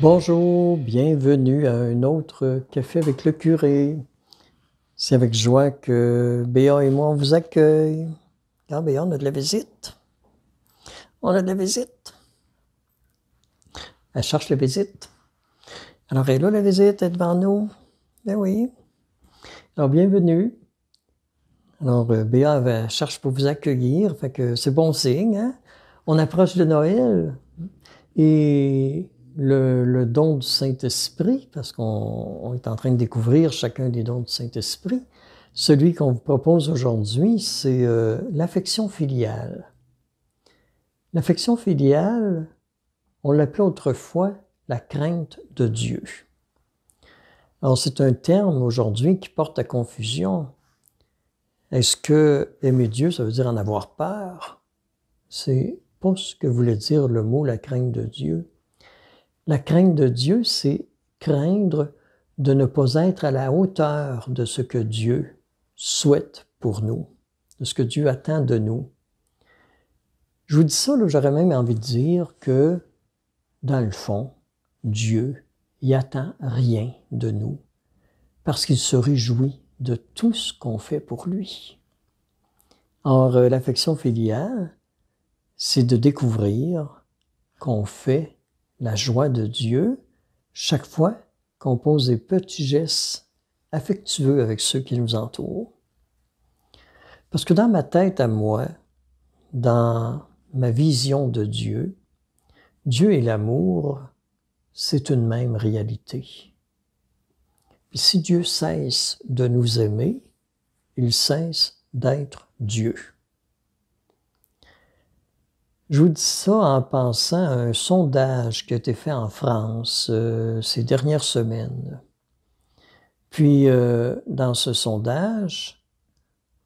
Bonjour, bienvenue à un autre Café avec le curé. C'est avec joie que Béa et moi, on vous accueille. Car Béa, on a de la visite. On a de la visite. Elle cherche la visite. Alors, elle est la visite, est devant nous. Ben oui. Alors, bienvenue. Alors, euh, Béa cherche pour vous accueillir, fait que c'est bon signe. Hein? On approche de Noël et le, don du Saint-Esprit, parce qu'on est en train de découvrir chacun des dons du Saint-Esprit, celui qu'on vous propose aujourd'hui, c'est euh, l'affection filiale. L'affection filiale, on l'appelait autrefois la crainte de Dieu. Alors c'est un terme aujourd'hui qui porte à confusion. Est-ce que aimer Dieu, ça veut dire en avoir peur? C'est pas ce que voulait dire le mot la crainte de Dieu. La crainte de Dieu, c'est craindre de ne pas être à la hauteur de ce que Dieu souhaite pour nous, de ce que Dieu attend de nous. Je vous dis ça, j'aurais même envie de dire que, dans le fond, Dieu n'y attend rien de nous, parce qu'il se réjouit de tout ce qu'on fait pour lui. Or, euh, l'affection filiale, c'est de découvrir qu'on fait la joie de Dieu, chaque fois qu'on pose des petits gestes affectueux avec ceux qui nous entourent. Parce que dans ma tête à moi, dans ma vision de Dieu, Dieu et l'amour, c'est une même réalité. si Dieu cesse de nous aimer, il cesse d'être Dieu. Je vous dis ça en pensant à un sondage qui a été fait en France euh, ces dernières semaines. Puis, euh, dans ce sondage,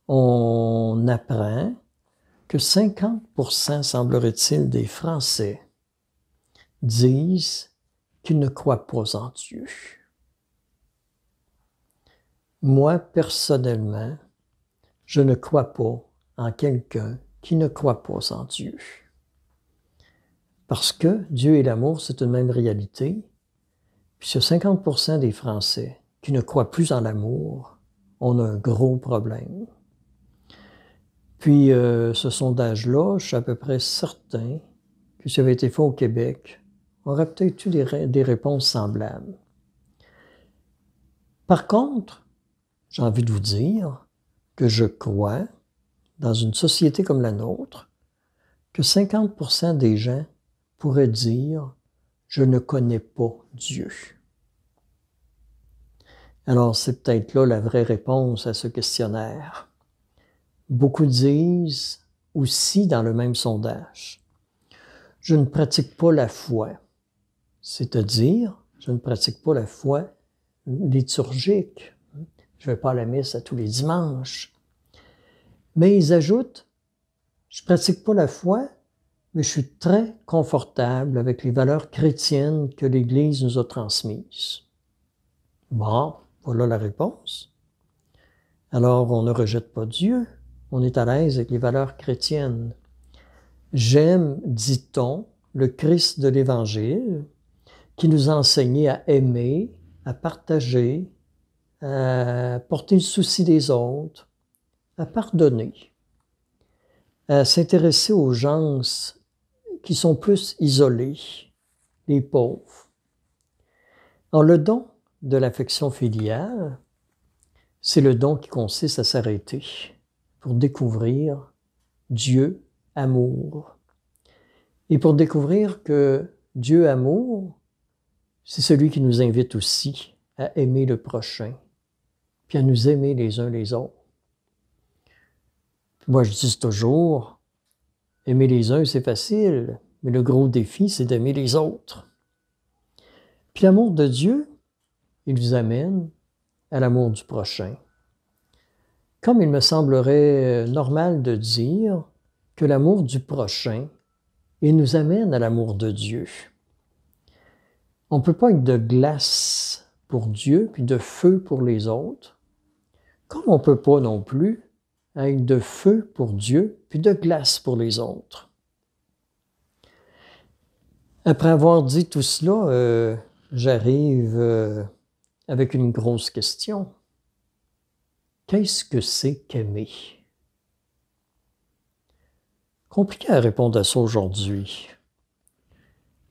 on apprend que 50%, semblerait-il, des Français disent qu'ils ne croient pas en Dieu. Moi, personnellement, je ne crois pas en quelqu'un qui ne croit pas en Dieu. Parce que Dieu et l'amour, c'est une même réalité. Puis sur 50 des Français qui ne croient plus en l'amour, ont a un gros problème. Puis euh, ce sondage-là, je suis à peu près certain que ça avait été fait au Québec, on aurait peut-être eu des, des réponses semblables. Par contre, j'ai envie de vous dire que je crois, dans une société comme la nôtre, que 50% des gens pourrait dire, je ne connais pas Dieu. Alors c'est peut-être là la vraie réponse à ce questionnaire. Beaucoup disent aussi dans le même sondage, je ne pratique pas la foi, c'est-à-dire, je ne pratique pas la foi liturgique, je vais pas à la messe à tous les dimanches. Mais ils ajoutent, je ne pratique pas la foi mais je suis très confortable avec les valeurs chrétiennes que l'Église nous a transmises. Bon, voilà la réponse. Alors on ne rejette pas Dieu, on est à l'aise avec les valeurs chrétiennes. J'aime, dit-on, le Christ de l'Évangile qui nous a enseigné à aimer, à partager, à porter le souci des autres, à pardonner, à s'intéresser aux gens qui sont plus isolés, les pauvres. Alors le don de l'affection filiale, c'est le don qui consiste à s'arrêter pour découvrir Dieu amour. Et pour découvrir que Dieu amour, c'est celui qui nous invite aussi à aimer le prochain, puis à nous aimer les uns les autres. Moi, je dis toujours, Aimer les uns, c'est facile, mais le gros défi, c'est d'aimer les autres. Puis l'amour de Dieu, il vous amène à l'amour du prochain. Comme il me semblerait euh, normal de dire que l'amour du prochain, il nous amène à l'amour de Dieu. On ne peut pas être de glace pour Dieu, puis de feu pour les autres, comme on ne peut pas non plus avec de feu pour Dieu, puis de glace pour les autres. Après avoir dit tout cela, euh, j'arrive euh, avec une grosse question. Qu'est-ce que c'est qu'aimer? Compliqué à répondre à ça aujourd'hui.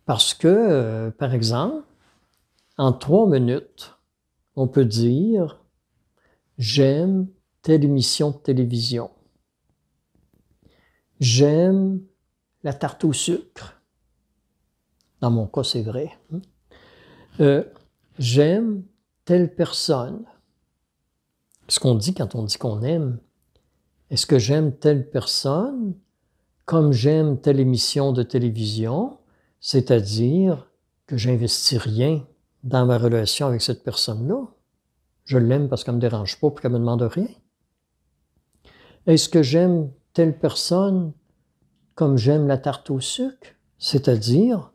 Parce que, euh, par exemple, en trois minutes, on peut dire j'aime telle émission de télévision. J'aime la tarte au sucre. Dans mon cas, c'est vrai. Hein. Euh, j'aime telle personne. Ce qu'on dit quand on dit qu'on aime, est-ce que j'aime telle personne comme j'aime telle émission de télévision, c'est-à-dire que j'investis rien dans ma relation avec cette personne-là. Je l'aime parce qu'elle ne me dérange pas et qu'elle ne me demande rien. Est-ce que j'aime telle personne comme j'aime la tarte au sucre, c'est-à-dire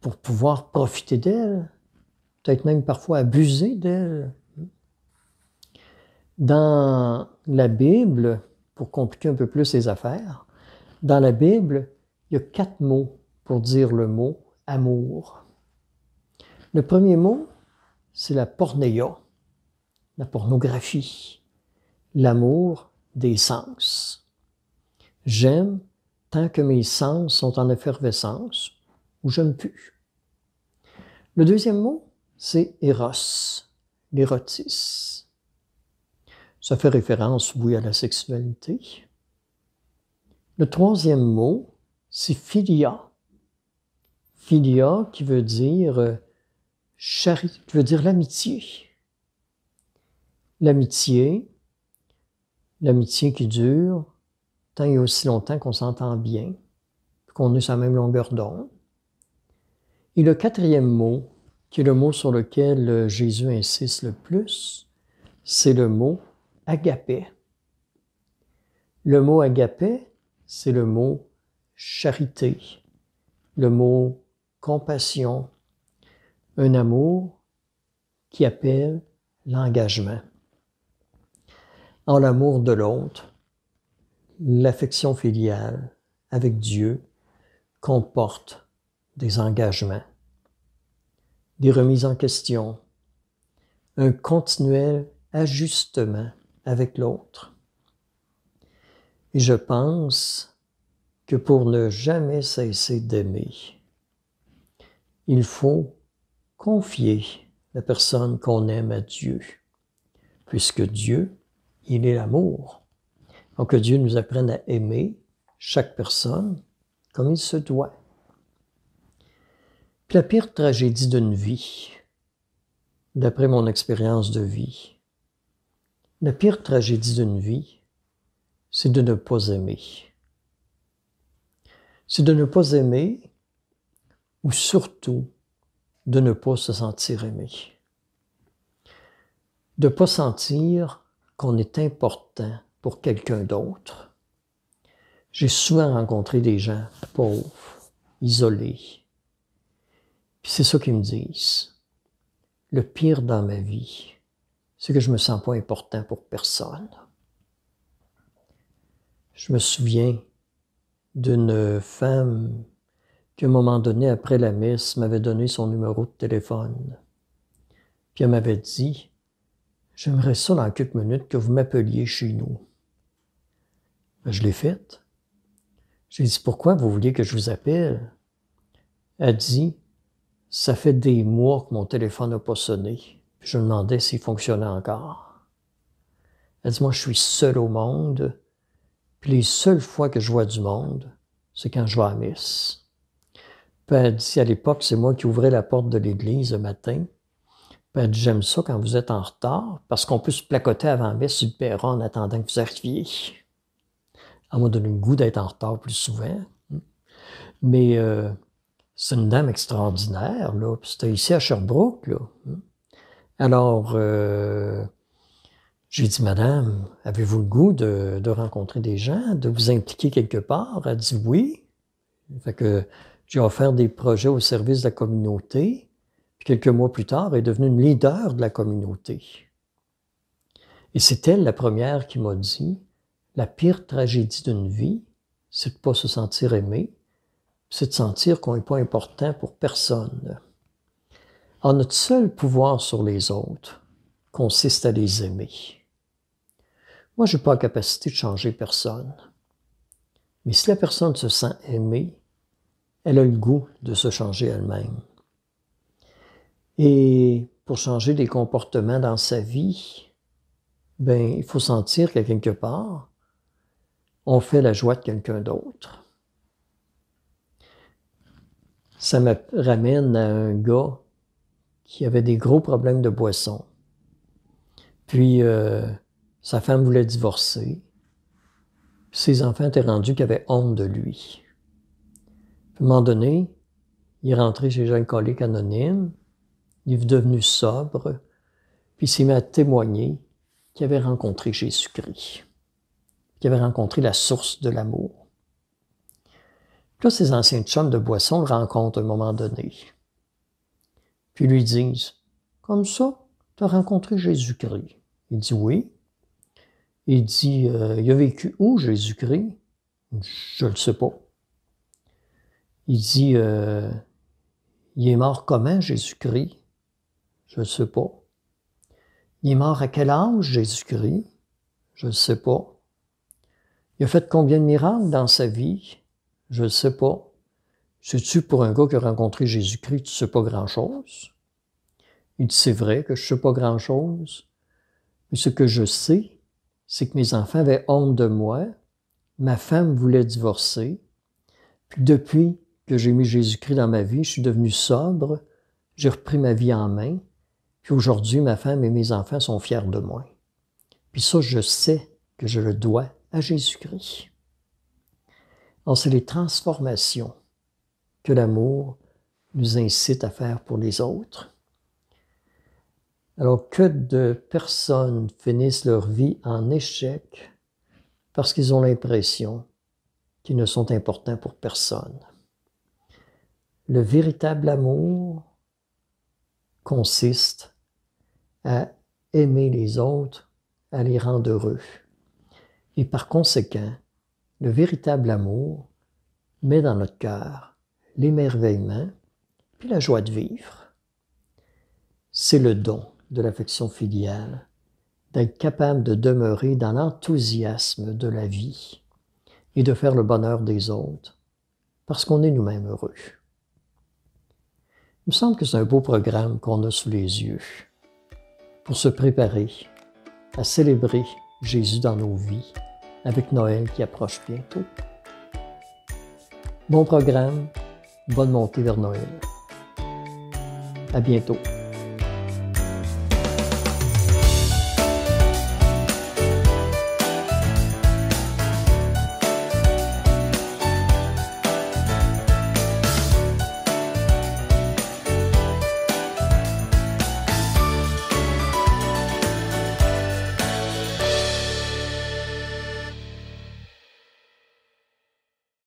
pour pouvoir profiter d'elle, peut-être même parfois abuser d'elle. Dans la Bible, pour compliquer un peu plus les affaires, dans la Bible, il y a quatre mots pour dire le mot amour. Le premier mot, c'est la pornéia, la pornographie. L'amour, des sens. J'aime tant que mes sens sont en effervescence ou je j'aime plus. Le deuxième mot, c'est eros, l'érotisme. Ça fait référence, oui, à la sexualité. Le troisième mot, c'est philia. Philia qui veut dire euh, charité, qui veut dire l'amitié. L'amitié, l'amitié qui dure tant et aussi longtemps qu'on s'entend bien, qu'on ait sa même longueur d'onde. Et le quatrième mot, qui est le mot sur lequel euh, Jésus insiste le plus, c'est le mot agapé. Le mot agapé, c'est le mot charité, le mot compassion, un amour qui appelle l'engagement l'amour de l'autre, l'affection filiale avec Dieu comporte des engagements, des remises en question, un continuel ajustement avec l'autre. Et je pense que pour ne jamais cesser d'aimer, il faut confier la personne qu'on aime à Dieu, puisque Dieu il est l'amour. Donc que Dieu nous apprenne à aimer chaque personne comme il se doit. la pire tragédie d'une vie, d'après mon expérience de vie, la pire tragédie d'une vie, c'est de ne pas aimer. C'est de ne pas aimer ou surtout de ne pas se sentir aimé. De ne pas sentir qu'on est important pour quelqu'un d'autre. J'ai souvent rencontré des gens pauvres, isolés. Puis c'est ça qu'ils me disent. Le pire dans ma vie, c'est que je ne me sens pas important pour personne. Je me souviens d'une femme qui, à un moment donné, après la messe, m'avait donné son numéro de téléphone. Puis elle m'avait dit, J'aimerais ça dans quelques minutes que vous m'appeliez chez nous. Ben, je l'ai faite. J'ai dit, pourquoi vous vouliez que je vous appelle? Elle dit, ça fait des mois que mon téléphone n'a pas sonné. je me demandais s'il fonctionnait encore. Elle dit, moi, je suis seul au monde. Puis les seules fois que je vois du monde, c'est quand je vais à Miss messe. Puis elle dit, à l'époque, c'est moi qui ouvrais la porte de l'église le matin. Ben, J'aime ça quand vous êtes en retard, parce qu'on peut se placoter avant mais super en attendant que vous arriviez. À m'a donné le goût d'être en retard plus souvent. Mais euh, c'est une dame extraordinaire, là. C'était ici à Sherbrooke, là. Alors, euh, j'ai dit, Madame, avez-vous le goût de, rencontrer des gens, de vous impliquer quelque part? Elle dit oui. Fait que j'ai offert des projets au service de la communauté quelques mois plus tard, elle est devenue une leader de la communauté. Et c'est elle la première qui m'a dit la pire tragédie d'une vie, c'est de ne pas se sentir aimé, c'est de sentir qu'on n'est pas important pour personne. En notre seul pouvoir sur les autres consiste à les aimer. Moi, je n'ai pas la capacité de changer personne. Mais si la personne se sent aimée, elle a le goût de se changer elle-même. Et pour changer des comportements dans sa vie, ben, il faut sentir qu'à quelque part, on fait la joie de quelqu'un d'autre. Ça me ramène à un gars qui avait des gros problèmes de boisson. Puis, euh, sa femme voulait divorcer. Ses enfants étaient rendus qu'ils avaient honte de lui. à un moment donné, il est rentré chez un collègue anonyme il est devenu sobre, puis il s'est mis à témoigner qu'il avait rencontré Jésus-Christ, qu'il avait rencontré la source de l'amour. Là, ses anciens chums de boisson le rencontrent à un moment donné, puis lui disent Comme ça, tu as rencontré Jésus-Christ. Il dit Oui. Il dit euh, Il a vécu où Jésus-Christ Je ne le sais pas. Il dit euh, Il est mort comment Jésus-Christ je ne sais pas. Il est mort à quel âge, Jésus-Christ? Je ne sais pas. Il a fait combien de miracles dans sa vie? Je ne sais pas. Sais-tu pour un gars qui a rencontré Jésus-Christ, tu ne sais pas grand-chose? Il dit, c'est vrai que je ne sais pas grand-chose. Mais ce que je sais, c'est que mes enfants avaient honte de moi. Ma femme voulait divorcer. Puis depuis que j'ai mis Jésus-Christ dans ma vie, je suis devenu sobre. J'ai repris ma vie en main aujourd'hui, ma femme et mes enfants sont fiers de moi. Puis ça, je sais que je le dois à Jésus-Christ. Alors, c'est les transformations que l'amour nous incite à faire pour les autres. Alors, que de personnes finissent leur vie en échec parce qu'ils ont l'impression qu'ils ne sont importants pour personne. Le véritable amour consiste à aimer les autres, à les rendre heureux. Et par conséquent, le véritable amour met dans notre cœur l'émerveillement, puis la joie de vivre. C'est le don de l'affection filiale, d'être capable de demeurer dans l'enthousiasme de la vie et de faire le bonheur des autres, parce qu'on est nous-mêmes heureux. Il me semble que c'est un beau programme qu'on a sous les yeux pour se préparer à célébrer Jésus dans nos vies avec Noël qui approche bientôt. Bon programme, bonne montée vers Noël. À bientôt.